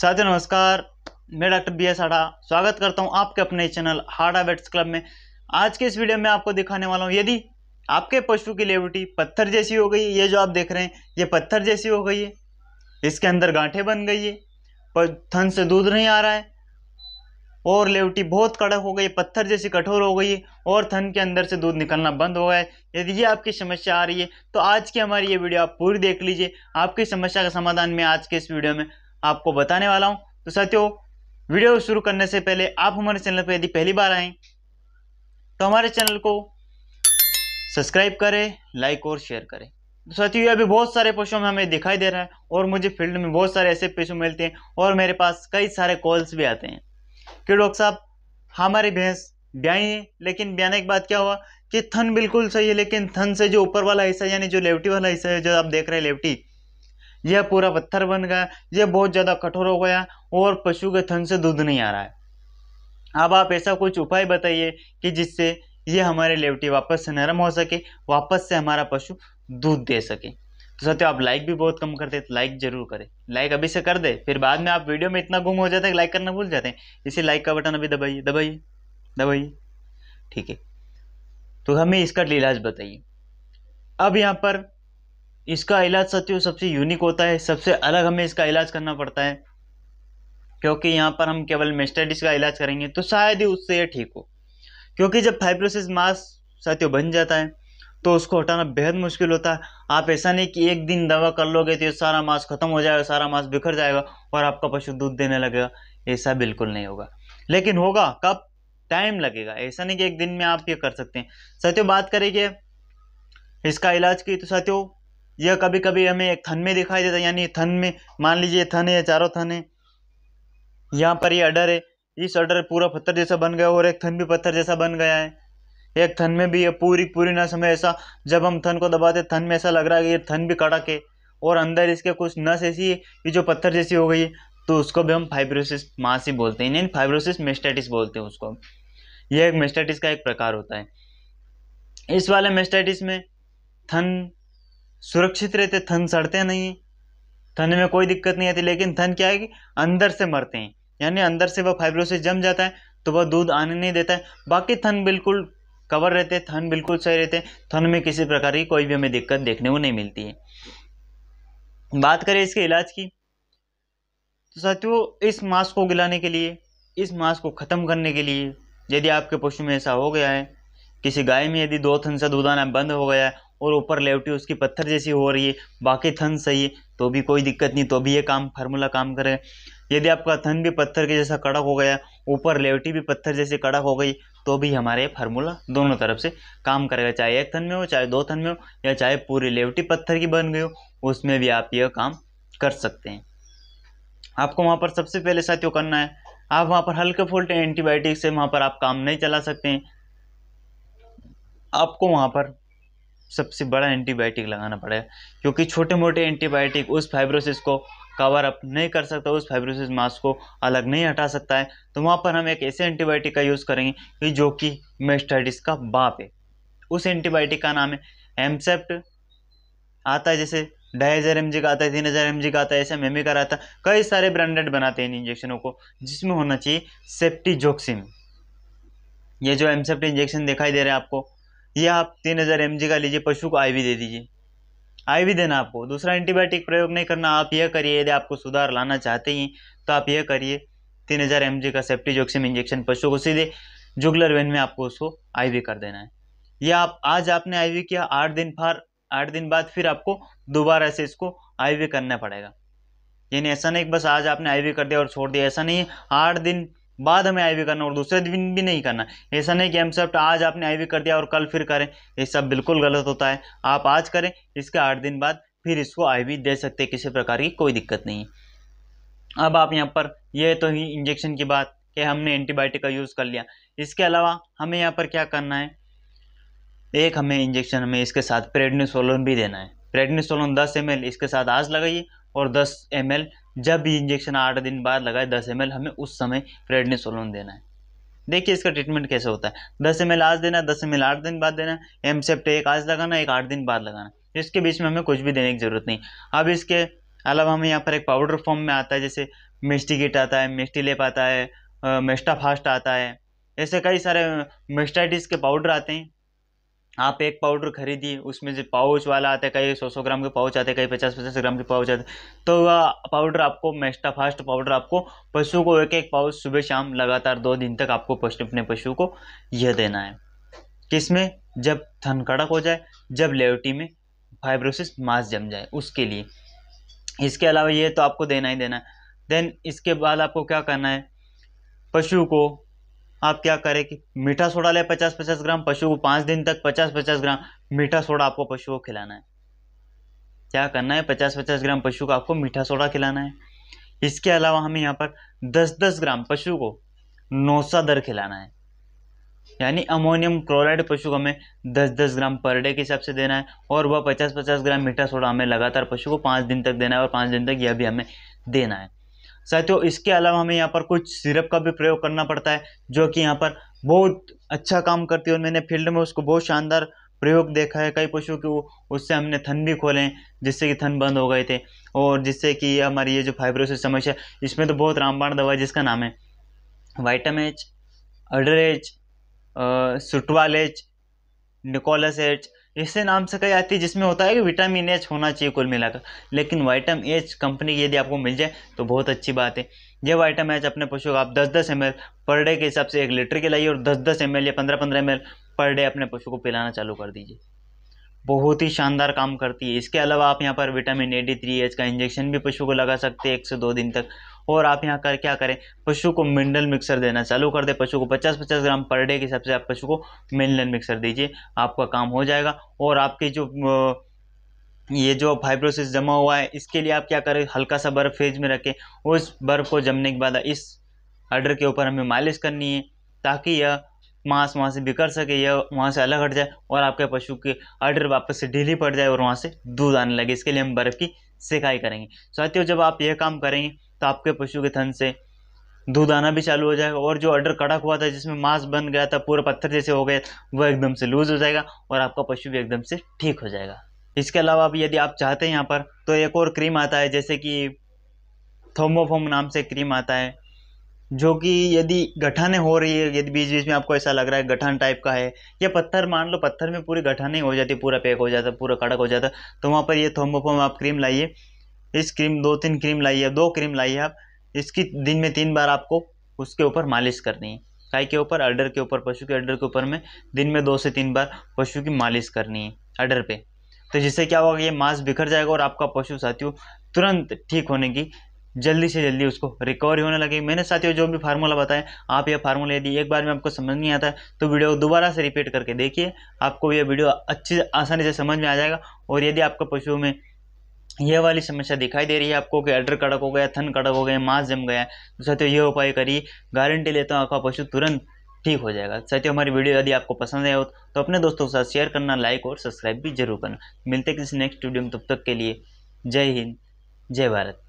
साथियों नमस्कार मैं डॉक्टर बी एस हाडा स्वागत करता हूं आपके अपने चैनल हाडा वेट्स क्लब में आज के इस वीडियो में आपको दिखाने वाला हूं यदि आपके पशु की लेवटी पत्थर जैसी हो गई ये जो आप देख रहे हैं ये पत्थर जैसी हो गई है इसके अंदर गांठें बन गई है पर थन से दूध नहीं आ रहा है और लेवटी बहुत कड़क हो गई पत्थर जैसी कठोर हो गई है और थन के अंदर से दूध निकलना बंद हो गया है यदि ये आपकी समस्या आ रही है तो आज की हमारी ये वीडियो आप पूरी देख लीजिए आपकी समस्या का समाधान मैं आज के इस वीडियो में आपको बताने वाला हूँ तो साथियों वीडियो शुरू करने से पहले आप हमारे चैनल पर यदि पहली बार आए तो हमारे चैनल को सब्सक्राइब करें लाइक और शेयर करें तो साथियों अभी बहुत सारे में हमें दिखाई दे रहा है और मुझे फील्ड में बहुत सारे ऐसे पशु मिलते हैं और मेरे पास कई सारे कॉल्स भी आते हैं कि डॉक्टर साहब हमारी भैंस ब्याई है लेकिन ब्याने के बाद क्या हुआ कि थन बिल्कुल सही है लेकिन थन से जो ऊपर वाला हिस्सा यानी जो लेवटी वाला हिस्सा है जो आप देख रहे हैं लेवटी यह पूरा पत्थर बन गया यह बहुत ज़्यादा कठोर हो गया और पशु के थन से दूध नहीं आ रहा है अब आप ऐसा कुछ उपाय बताइए कि जिससे ये हमारे लेवटी वापस से नरम हो सके वापस से हमारा पशु दूध दे सके तो सत्य आप लाइक भी बहुत कम करते हैं तो लाइक जरूर करें लाइक अभी से कर दे फिर बाद में आप वीडियो में इतना गुम हो जाते हैं लाइक करना भूल जाते हैं इसी लाइक का बटन अभी दबाइए दबाइए दबाइए ठीक है तो हमें इसका इलाज बताइए अब यहाँ पर इसका इलाज सत्यु सबसे यूनिक होता है सबसे अलग हमें इसका इलाज करना पड़ता है क्योंकि यहाँ पर हम केवल मेस्टाइटिस का इलाज करेंगे तो शायद ही उससे ये ठीक हो क्योंकि जब फाइब्रोसिस मास सत्यु बन जाता है तो उसको हटाना बेहद मुश्किल होता है आप ऐसा नहीं कि एक दिन दवा कर लोगे तो सारा मांस खत्म हो जाएगा सारा मांस बिखर जाएगा और आपका पशु दूध देने लगेगा ऐसा बिल्कुल नहीं होगा लेकिन होगा कब टाइम लगेगा ऐसा नहीं कि एक दिन में आप ये कर सकते हैं साथियों बात करेंगे इसका इलाज की तो साथियों यह कभी कभी हमें एक थन में दिखाई देता है यानी थन में मान लीजिए थन है चारों थन है यहाँ पर ये अडर है इस अडर पूरा पत्थर जैसा बन गया और एक थन भी पत्थर जैसा बन गया है एक थन में भी ये पूरी पूरी नस हमें ऐसा जब हम थन को दबाते थन में ऐसा लग रहा है कि ये थन भी कड़क है और अंदर इसके कुछ नस ऐसी है कि जो पत्थर जैसी हो गई है तो उसको भी हम फाइब्रोसिस मास ही बोलते हैं यानी फाइब्रोसिस मेस्टाइटिस बोलते हैं उसको यह एक मेस्टाइटिस का एक प्रकार होता है इस वाले मेस्टाइटिस में थन सुरक्षित रहते थन सड़ते नहीं थन में कोई दिक्कत नहीं आती लेकिन थन क्या है कि अंदर से मरते हैं यानी अंदर से वह फाइब्रोसिस जम जाता है तो वह दूध आने नहीं देता है बाकी थन बिल्कुल कवर रहते हैं थन बिल्कुल सही रहते हैं थन में किसी प्रकार की कोई भी हमें दिक्कत देखने को नहीं मिलती है बात करें इसके इलाज की तो साथियों इस मास्क को गिलाने के लिए इस मास्क को ख़त्म करने के लिए यदि आपके पशु में ऐसा हो गया है किसी गाय में यदि दो थन से दूध आना बंद हो गया है और ऊपर लेवटी उसकी पत्थर जैसी हो रही है बाकी थन सही है तो भी कोई दिक्कत नहीं तो भी ये काम फार्मूला काम करेगा यदि आपका थन भी पत्थर के जैसा कड़क हो गया ऊपर लेवटी भी पत्थर जैसी कड़क हो गई तो भी हमारे फार्मूला दोनों तरफ से काम करेगा चाहे एक थन में हो चाहे दो थन में हो या चाहे पूरी लेवटी पत्थर की बन गई हो उसमें भी आप यह काम कर सकते हैं आपको वहाँ पर सबसे पहले साथियों करना है आप वहाँ पर हल्के फुल्टे एंटीबायोटिक से वहाँ पर आप काम नहीं चला सकते हैं आपको वहाँ पर सबसे बड़ा एंटीबायोटिक लगाना पड़ेगा क्योंकि छोटे मोटे एंटीबायोटिक उस फाइब्रोसिस को कवर अप नहीं कर सकता उस फाइब्रोसिस मास को अलग नहीं हटा सकता है तो वहाँ पर हम एक ऐसे एंटीबायोटिक का यूज़ करेंगे कि जो कि मेस्टाइटिस का बाप है उस एंटीबायोटिक का नाम है एमसेप्ट आता है जैसे ढाई हज़ार एम का आता है तीन हज़ार एम का आता है ऐसे एम का आता है कई सारे ब्रांडेड बनाते हैं इन इंजेक्शनों को जिसमें होना चाहिए सेप्टीजोक्सिन ये जो एमसेप्ट इंजेक्शन दिखाई दे रहा है आपको ये आप तीन हज़ार एम का लीजिए पशु को आई दे दीजिए आई देना आपको दूसरा एंटीबायोटिक प्रयोग नहीं करना आप यह करिए यदि आपको सुधार लाना चाहते हैं तो आप यह करिए तीन हज़ार एम का जोक्सिम इंजेक्शन पशु को सीधे जुगलर वेन में आपको उसको आई कर देना है यह आप आज आपने आई किया आठ दिन फार आठ दिन बाद फिर आपको दोबारा से इसको आई करना पड़ेगा यानी ऐसा नहीं बस आज आपने आई कर दिया और छोड़ दिया ऐसा नहीं है आठ दिन बाद हमें आई करना और दूसरे दिन भी नहीं करना ऐसा नहीं कि हम सब आज आपने आई कर दिया और कल फिर करें ये सब बिल्कुल गलत होता है आप आज करें इसके आठ दिन बाद फिर इसको आई दे सकते किसी प्रकार की कोई दिक्कत नहीं है अब आप यहाँ पर ये तो ही इंजेक्शन की बात कि हमने एंटीबायोटिक का यूज़ कर लिया इसके अलावा हमें यहाँ पर क्या करना है एक हमें इंजेक्शन हमें इसके साथ प्रेडनिसोलोन भी देना है प्रेडनिसोलोन दस एम इसके साथ आज लगाइए और दस एम जब भी इंजेक्शन आठ दिन बाद लगाए दस एम हमें उस समय प्रेडनेसोलोन देना है देखिए इसका ट्रीटमेंट कैसे होता है दस एम आज देना दस एम आठ दिन बाद देना एम सेप्ट एक आज लगाना एक आठ दिन बाद लगाना इसके बीच में हमें कुछ भी देने की ज़रूरत नहीं अब इसके अलावा हमें यहाँ पर एक पाउडर फॉर्म में आता है जैसे मिस्टिकेट आता है मिस्टिलेप आता है मेस्टाफास्ट आता है ऐसे कई सारे मेस्टाइटिस के पाउडर आते हैं आप एक पाउडर खरीदी उसमें जो पाउच वाला आता है कई सौ सौ ग्राम के पाउच आते हैं कई पचास पचास ग्राम के पाउच आते तो वह पाउडर आपको मेस्टा फास्ट पाउडर आपको पशु को एक एक पाउच सुबह शाम लगातार दो दिन तक आपको अपने पशु को यह देना है किसमें जब थन कड़क हो जाए जब लेवटी में फाइब्रोसिस मास जम जाए उसके लिए इसके अलावा ये तो आपको देना ही देना है देन इसके बाद आपको क्या करना है पशु को आप क्या करें कि मीठा सोडा ले पचास पचास ग्राम पशु को पाँच दिन तक पचास पचास ग्राम मीठा सोडा आपको पशु को खिलाना है क्या करना है पचास पचास ग्राम पशु को आपको मीठा सोडा खिलाना है इसके अलावा हमें यहाँ पर दस दस ग्राम पशु को नौसा दर खिलाना है यानी अमोनियम क्लोराइड पशु को हमें दस दस ग्राम पर डे के हिसाब से देना है और वह पचास पचास ग्राम मीठा सोडा हमें लगातार पशु को पाँच दिन तक देना है और पाँच दिन तक यह भी हमें देना है साथियों तो इसके अलावा हमें यहाँ पर कुछ सिरप का भी प्रयोग करना पड़ता है जो कि यहाँ पर बहुत अच्छा काम करती है और मैंने फील्ड में उसको बहुत शानदार प्रयोग देखा है कई पशुओं के उससे हमने थन भी खोले जिससे कि थन बंद हो गए थे और जिससे कि हमारी ये जो फाइब्रोसिस समस्या इसमें तो बहुत रामबाण दवा है जिसका नाम है एच एच सुटवाल एच निकोलस एच ऐसे नाम से कही आती है जिसमें होता है कि विटामिन एच होना चाहिए कुल मिलाकर लेकिन वाइटम एच कंपनी की यदि आपको मिल जाए तो बहुत अच्छी बात है यह वाइटम एच अपने पशु को आप 10-10 एम पर डे के हिसाब से एक लीटर के लाइए और 10-10 एम या 15-15 एम पर डे अपने पशु को पिलाना चालू कर दीजिए बहुत ही शानदार काम करती है इसके अलावा आप यहाँ पर vitamin A D three H का इंजेक्शन भी पशु को लगा सकते हैं एक से दो दिन तक और आप यहाँ कर क्या करें पशु को मिनरल मिक्सर देना चालू कर दे पशु को 50-50 ग्राम पर डे के हिसाब से आप पशु को मिनरल मिक्सर दीजिए आपका काम हो जाएगा और आपके जो ये जो फाइब्रोसिस जमा हुआ है इसके लिए आप क्या करें हल्का सा बर्फ़ फ्रिज में रखें उस बर्फ़ को जमने के बाद इस हडर के ऊपर हमें मालिश करनी है ताकि यह मांस वहाँ से बिखर सके या वहाँ से अलग हट जाए और आपके पशु की अर्डर वापस से ढीली पड़ जाए और वहाँ से दूध आने लगे इसके लिए हम बर्फ़ की सिकाई करेंगे साथियों जब आप यह काम करेंगे तो आपके पशु के थन से दूध आना भी चालू हो जाएगा और जो अर्डर कड़क हुआ था जिसमें मांस बन गया था पूरा पत्थर जैसे हो गया वह एकदम से लूज़ हो जाएगा और आपका पशु भी एकदम से ठीक हो जाएगा इसके अलावा अब यदि आप चाहते हैं यहाँ पर तो एक और क्रीम आता है जैसे कि थोमोफोम नाम से क्रीम आता है जो कि यदि गठाने हो रही है यदि बीच बीच में आपको ऐसा लग रहा है गठान टाइप का है या पत्थर मान लो पत्थर में पूरी गठाने हो जाती पूरा पैक हो जाता पूरा कड़क हो जाता तो वहाँ पर ये थोम्बोफोम आप क्रीम लाइए इस क्रीम दो तीन क्रीम लाइए दो क्रीम लाइए आप इसकी दिन में तीन बार आपको उसके ऊपर मालिश करनी है गाय के ऊपर अर्डर के ऊपर पशु के अर्डर के ऊपर में दिन में दो से तीन बार पशु की मालिश करनी है अर्डर पर तो जिससे क्या होगा ये मांस बिखर जाएगा और आपका पशु साथियों तुरंत ठीक होने की जल्दी से जल्दी उसको रिकवरी होने लगे मैंने साथियों जो भी फार्मूला बताया आप यह फार्मूला यदि एक बार में आपको समझ नहीं आता है तो वीडियो दोबारा से रिपीट करके देखिए आपको यह वीडियो अच्छी आसानी से समझ में आ जाएगा और यदि आपका पशु में यह वाली समस्या दिखाई दे रही है आपको कि अडर कड़क हो गया थन कड़क हो गया मांस जम गया तो साथियों यह उपाय करिए गारंटी लेता हूँ आपका पशु तुरंत ठीक हो जाएगा साथियों हमारी वीडियो यदि आपको पसंद आया हो तो अपने दोस्तों के साथ शेयर करना लाइक और सब्सक्राइब भी जरूर करना मिलते किसी नेक्स्ट वीडियो में तब तक के लिए जय हिंद जय भारत